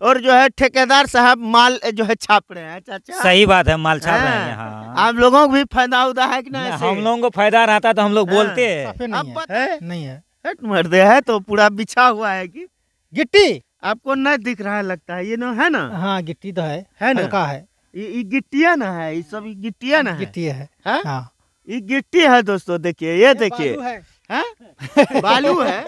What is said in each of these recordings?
और जो है ठेकेदार साहब माल जो है छाप रहे हैं चाचा सही बात है माल छाप रहे हैं हाँ। आप लोगों को भी फायदा उदा है कि नहीं हम लोगों को फायदा रहता तो हम लोग हाँ, बोलते है नहीं है है तो पूरा बिछा हुआ है की गिट्टी आपको न दिख रहा है लगता है ये ना है ना हाँ गिट्टी तो है है ना है ये गिट्टिया ना है ये सब गिट्टिया ना गिट्टिया है हाँ? गिट्टी है दोस्तों देखिए ये देखिए है बालू है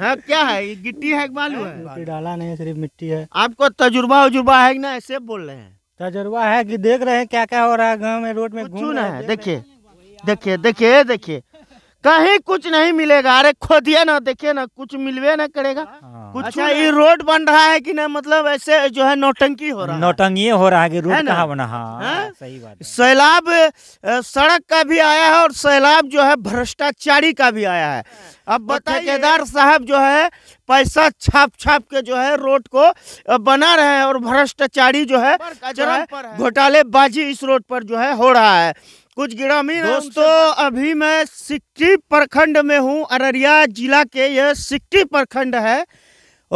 हाँ क्या है गिट्टी है बालू है डाला नहीं सिर्फ मिट्टी है आपको तजुर्बा उजुर्बा है ना ऐसे बोल रहे हैं तजुर्बा है कि देख रहे हैं क्या क्या हो रहा है गांव में रोड में घूम रहे हैं देखिए देखिए देखिए देखिए कहीं कुछ नहीं मिलेगा अरे खोदिए ना देखिए ना कुछ मिलवे ना करेगा हाँ। कुछ अच्छा ये रोड बन रहा है कि ना मतलब ऐसे जो है नोटंकी हो रहा नौटंगी हो रहा है रोड कहाँ बना हाँ, हाँ? सही बात सैलाब सड़क का भी आया है और सैलाब जो है भ्रष्टाचारी का भी आया है अब बताइए केदार साहब जो है पैसा छाप छाप के जो है रोड को बना रहे हैं और भ्रष्टाचारी जो है घोटाले बाजी इस रोड पर जो है हो रहा है कुछ गिरा दोस्तों अभी मैं सिक्की प्रखंड में हूँ अररिया जिला के यह सिक्की प्रखंड है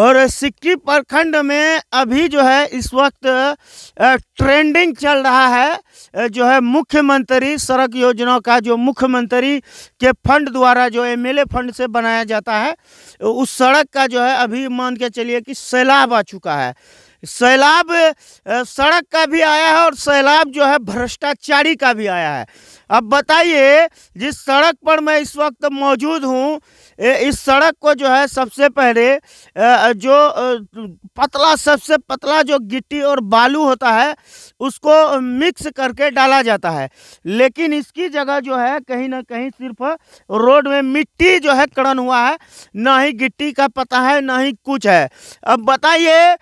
और सिक्की प्रखंड में अभी जो है इस वक्त ट्रेंडिंग चल रहा है जो है मुख्यमंत्री सड़क योजना का जो मुख्यमंत्री के फंड द्वारा जो एमएलए फंड से बनाया जाता है उस सड़क का जो है अभी मान के चलिए कि सैलाब आ चुका है सैलाब सड़क का भी आया है और सैलाब जो है भ्रष्टाचारी का भी आया है अब बताइए जिस सड़क पर मैं इस वक्त मौजूद हूँ इस सड़क को जो है सबसे पहले जो पतला सबसे पतला जो गिट्टी और बालू होता है उसको मिक्स करके डाला जाता है लेकिन इसकी जगह जो है कहीं ना कहीं सिर्फ रोड में मिट्टी जो है कड़न हुआ है ना ही गिट्टी का पता है ना ही कुछ है अब बताइए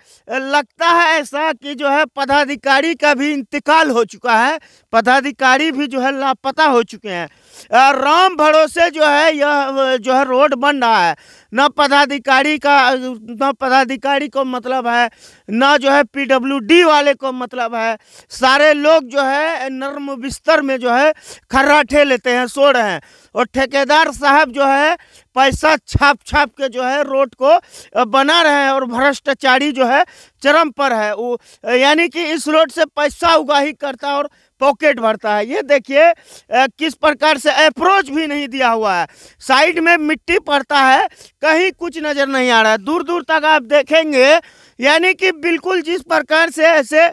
लगता है ऐसा कि जो है पदाधिकारी का भी इंतकाल हो चुका है पदाधिकारी भी जो है लापता हो चुके हैं राम भरोसे जो है यह जो है रोड बन रहा है न पदाधिकारी का न पदाधिकारी को मतलब है न जो है पीडब्ल्यूडी वाले को मतलब है सारे लोग जो है नर्म बिस्तर में जो है खर्राठे लेते हैं सो रहे हैं और ठेकेदार साहब जो है पैसा छाप छाप के जो है रोड को बना रहे हैं और भ्रष्टाचारी जो है चरम पर है वो यानी कि इस रोड से पैसा उगाही करता है और पॉकेट भरता है ये देखिए किस प्रकार से अप्रोच भी नहीं दिया हुआ है साइड में मिट्टी पड़ता है कहीं कुछ नज़र नहीं आ रहा है दूर दूर तक आप देखेंगे यानी कि बिल्कुल जिस प्रकार से ऐसे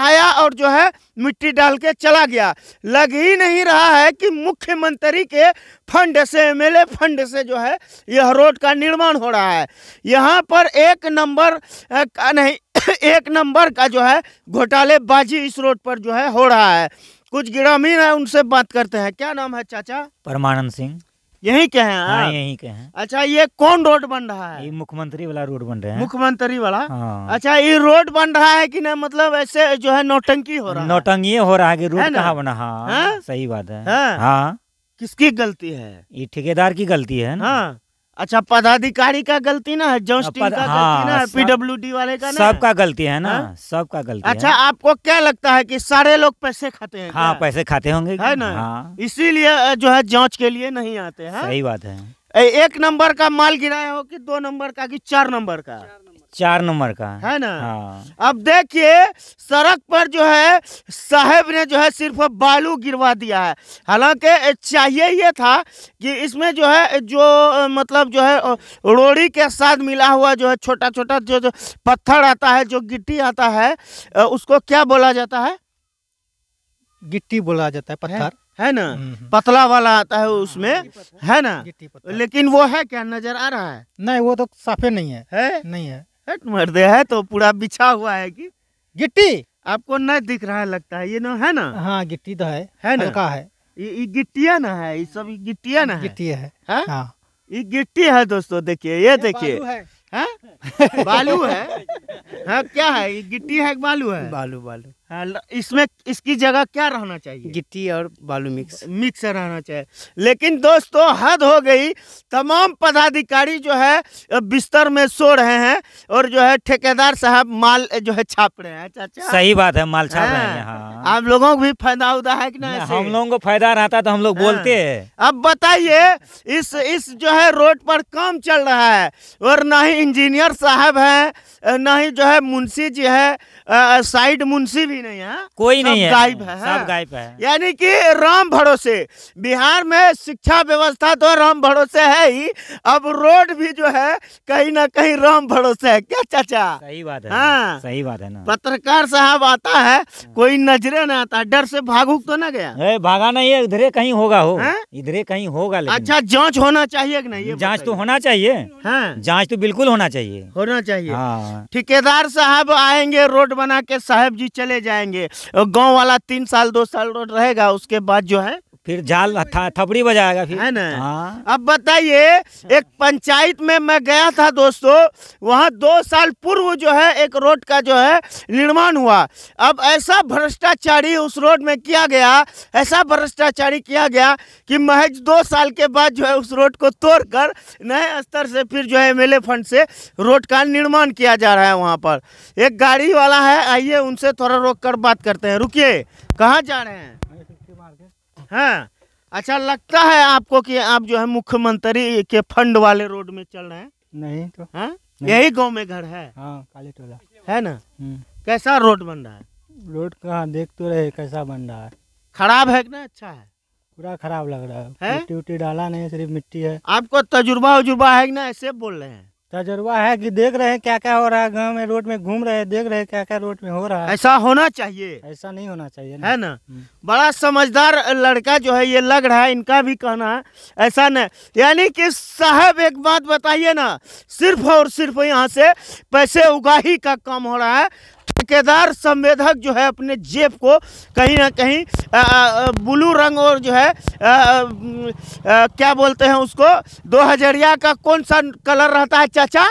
आया और जो है मिट्टी डाल के चला गया लग ही नहीं रहा है कि मुख्यमंत्री के फंड से एमएलए फंड से जो है यह रोड का निर्माण हो रहा है यहाँ पर एक नंबर का नहीं एक नंबर का जो है घोटालेबाजी इस रोड पर जो है हो रहा है कुछ ग्रामीण है उनसे बात करते हैं क्या नाम है चाचा परमानंद सिंह यही के हैं हाँ, यही के हैं अच्छा ये कौन रोड बन रहा है ये मुख्यमंत्री वाला रोड बन रहा है मुख्यमंत्री वाला हाँ। अच्छा ये रोड बन रहा है कि ना मतलब ऐसे जो है नौटंकी हो रहा है नौटंकी हो रहा है कि रोड कहाँ बना हाँ, हाँ सही बात है हाँ, हाँ? किसकी गलती है ये ठेकेदार की गलती है ना हाँ? अच्छा पदाधिकारी का गलती ना है जॉस्टिन का हाँ, गलती ना पीडब्ल्यू डी वाले का सबका गलती है ना हाँ? सबका गलती अच्छा है। आपको क्या लगता है कि सारे लोग पैसे खाते हैं हाँ पैसे खाते होंगे है ना हाँ। इसीलिए जो है जांच के लिए नहीं आते हैं हाँ? सही बात है एक नंबर का माल गिराया हो कि दो नंबर का कि चार नंबर का चार नंबर का है ना हाँ। अब देखिए सड़क पर जो है साहेब ने जो है सिर्फ बालू गिरवा दिया है हालांकि चाहिए ये था कि इसमें जो है जो मतलब जो है रोड़ी के साथ मिला हुआ जो है छोटा छोटा जो, जो पत्थर आता है जो गिट्टी आता है उसको क्या बोला जाता है गिट्टी बोला जाता है पत्थर है ना हम्म, हम्म। पतला वाला आता है हाँ, उसमें हाँ, है ना लेकिन वो है क्या नजर आ रहा है नहीं वो तो साफे नहीं है, है? नहीं है हट मर्दे है तो पूरा बिछा हुआ है कि गिट्टी आपको न दिख रहा है लगता है ये ना है ना हाँ गिट्टी तो है है ना का है ये गिट्टिया ना है ये सब गिट्टिया ना गिट्टिया है हाँ? हाँ। ये गिट्टी है दोस्तों देखिए ये देखिए हाँ? बालू है हाँ क्या है ये गिट्टी है बालू है बालू बालू हाँ, इसमें इसकी जगह क्या रहना चाहिए गिट्टी और बालू मिक्स मिक्स रहना चाहिए लेकिन दोस्तों हद हो गई तमाम पदाधिकारी जो है बिस्तर में सो रहे हैं और जो है ठेकेदार साहब माल जो है छाप रहे हैं चाचा अच्छा, अच्छा। सही बात है माल छाप रहे हैं हाँ। आप लोगों को भी फायदा उदा है कि नहीं हम लोगों को फायदा रहता तो हम लोग हाँ। बोलते है अब बताइए इस इस जो है रोड पर काम चल रहा है और ना ही इंजीनियर साहब है ना ही जो है मुंशी जी है साइड मुंशी भी नहीं है कोई नहीं गायब है सब गायब है यानी कि राम भरोसे बिहार में शिक्षा व्यवस्था तो राम भरोसे है ही अब रोड भी जो है कहीं ना कहीं राम भरोसे है क्या चाचा सही बात है हाँ सही बात है ना पत्रकार साहब आता है हाँ। कोई नजरे ना आता डर से भागुक तो ना गया भागा नहीं है इधरे कहीं होगा हो हाँ? इधरे कहीं होगा अच्छा जाँच होना चाहिए नहीं जाँच तो होना चाहिए हाँ। जाँच तो बिल्कुल होना चाहिए होना चाहिए ठेकेदार साहब आएंगे रोड बना के साहब जी चले जाएंगे गांव वाला तीन साल दो साल रहेगा उसके बाद जो है फिर जाल थपड़ी बजाएगा फिर है ना हाँ। अब बताइए एक पंचायत में मैं गया था दोस्तों वहाँ दो साल पूर्व जो है एक रोड का जो है निर्माण हुआ अब ऐसा भ्रष्टाचारी उस रोड में किया गया ऐसा भ्रष्टाचारी किया गया कि महज दो साल के बाद जो है उस रोड को तोड़कर नए स्तर से फिर जो है एम फंड से रोड का निर्माण किया जा रहा है वहाँ पर एक गाड़ी वाला है आइए उनसे थोड़ा रोक कर बात करते हैं रुकिए कहाँ जा रहे हैं है हाँ। अच्छा लगता है आपको कि आप जो है मुख्यमंत्री के फंड वाले रोड में चल रहे हैं नहीं तो है हाँ? यही गांव में घर है हाँ काली टोला है ना हम्म। कैसा रोड बन रहा है रोड कहाँ देख तो रहे कैसा बन रहा है खराब है ना अच्छा है पूरा खराब लग रहा है, है? मिट्टी उट्टी डाला नहीं सिर्फ मिट्टी है आपको तजुर्बा उजुर्बा है ना ऐसे बोल रहे हैं तजुर्बा है कि देख रहे हैं क्या क्या हो रहा है गांव में रोड में घूम रहे हैं देख रहे हैं क्या क्या रोड में हो रहा है ऐसा होना चाहिए ऐसा नहीं होना चाहिए ना। है ना हम्म। बड़ा समझदार लड़का जो है ये लग रहा है इनका भी कहना ऐसा न यानी कि साहब एक बात बताइए ना सिर्फ और सिर्फ यहाँ से पैसे उगाही का काम हो रहा है ठेकेदार संवेदक जो है अपने जेब को कहीं ना कहीं ब्लू रंग और जो है आ, आ, आ, क्या बोलते हैं उसको दो हजरिया का कौन सा कलर रहता है चाचा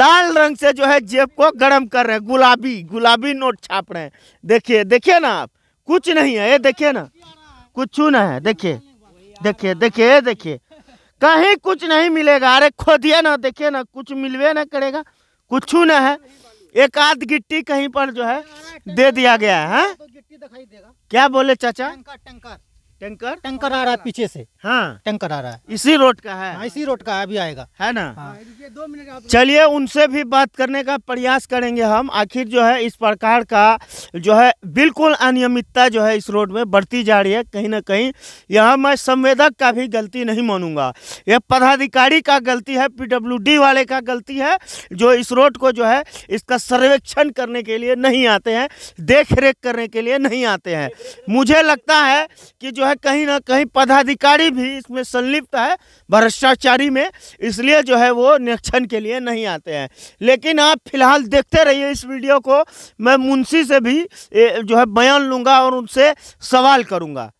लाल रंग से जो है जेब को गर्म कर रहे हैं गुलाबी गुलाबी नोट छाप रहे हैं देखिए देखिए ना आप कुछ नहीं है ये देखिए ना कुछ ना है देखिए देखिए देखिए देखिए कहीं कुछ नहीं मिलेगा अरे खोदिए ना देखिए ना कुछ मिलवे ना करेगा कुछ ना है एक आध गिट्टी कहीं पर जो है दे दिया गया है क्या बोले चाचा टंकर टैंकर टैंकर आ रहा है पीछे से हाँ टैंकर आ रहा है इसी रोड का है हाँ, इसी रोड का अभी आएगा है ना हाँ।, हाँ दो मिनट चलिए उनसे भी बात करने का प्रयास करेंगे हम आखिर जो है इस प्रकार का जो है बिल्कुल अनियमितता जो है इस रोड में बढ़ती जा रही है कहीं ना कहीं यह मैं संवेदक का भी गलती नहीं मानूंगा यह पदाधिकारी का गलती है पीडब्ल्यूडी वाले का गलती है जो इस रोड को जो है इसका सर्वेक्षण करने के लिए नहीं आते हैं देख रेख करने के लिए नहीं आते हैं मुझे लगता है कि जो है है कहीं ना कहीं पदाधिकारी भी इसमें संलिप्त है भ्रष्टाचारी में इसलिए जो है वो निरीक्षण के लिए नहीं आते हैं लेकिन आप फिलहाल देखते रहिए इस वीडियो को मैं मुंशी से भी जो है बयान लूँगा और उनसे सवाल करूँगा